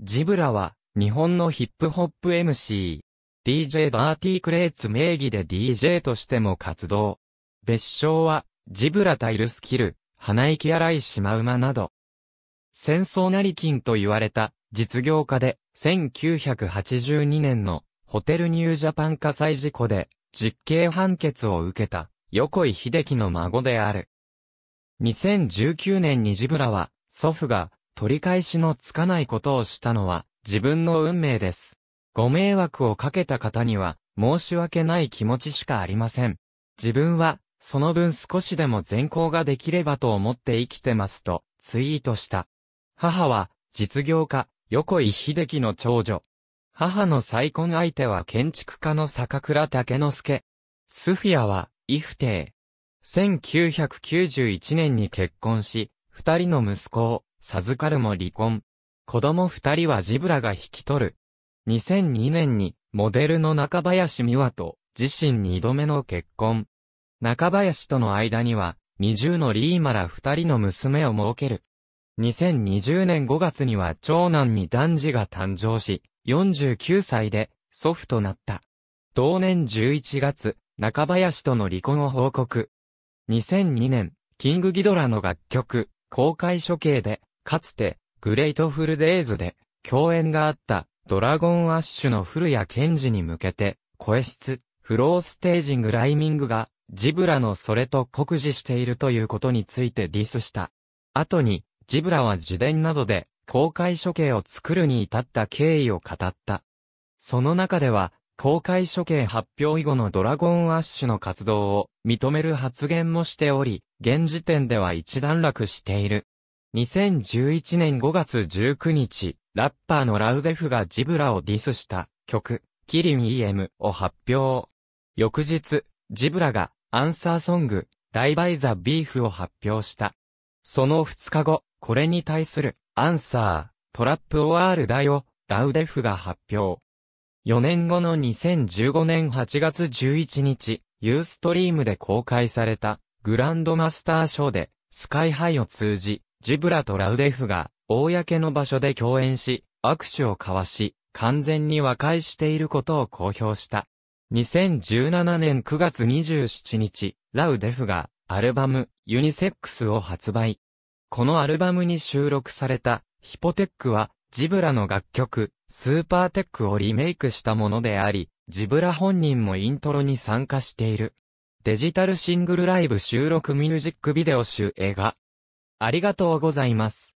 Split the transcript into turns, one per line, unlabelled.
ジブラは、日本のヒップホップ MC、DJ ダーティークレーツ名義で DJ としても活動。別称は、ジブラタイルスキル、花息荒いシマウマなど。戦争なき金と言われた、実業家で、1982年の、ホテルニュージャパン火災事故で、実刑判決を受けた、横井秀樹の孫である。2019年にジブラは、祖父が、取り返しのつかないことをしたのは自分の運命です。ご迷惑をかけた方には申し訳ない気持ちしかありません。自分はその分少しでも善行ができればと思って生きてますとツイートした。母は実業家横井秀樹の長女。母の再婚相手は建築家の坂倉武之助。スフィアは、イフテイ。1991年に結婚し、二人の息子を授かるも離婚。子供二人はジブラが引き取る。2002年に、モデルの中林美和と、自身二度目の結婚。中林との間には、二重のリーマラ二人の娘を設ける。2020年5月には長男に男児が誕生し、49歳で祖父となった。同年11月、中林との離婚を報告。2002年、キングギドラの楽曲、公開処刑で、かつて、グレートフルデイズで、共演があった、ドラゴンアッシュの古谷健二に向けて、声質、フローステージングライミングが、ジブラのそれと酷似しているということについてディスした。後に、ジブラは自伝などで、公開処刑を作るに至った経緯を語った。その中では、公開処刑発表以後のドラゴンアッシュの活動を認める発言もしており、現時点では一段落している。2011年5月19日、ラッパーのラウデフがジブラをディスした曲、キリン EM を発表。翌日、ジブラがアンサーソング、ダイバイザビーフを発表した。その2日後、これに対するアンサー、トラップ OR だよ、ラウデフが発表。4年後の2015年8月11日、ユーストリームで公開されたグランドマスターショーでスカイハイを通じジブラとラウデフが、公の場所で共演し、握手を交わし、完全に和解していることを公表した。2017年9月27日、ラウデフが、アルバム、ユニセックスを発売。このアルバムに収録された、ヒポテックは、ジブラの楽曲、スーパーテックをリメイクしたものであり、ジブラ本人もイントロに参加している。デジタルシングルライブ収録ミュージックビデオ集映画、ありがとうございます。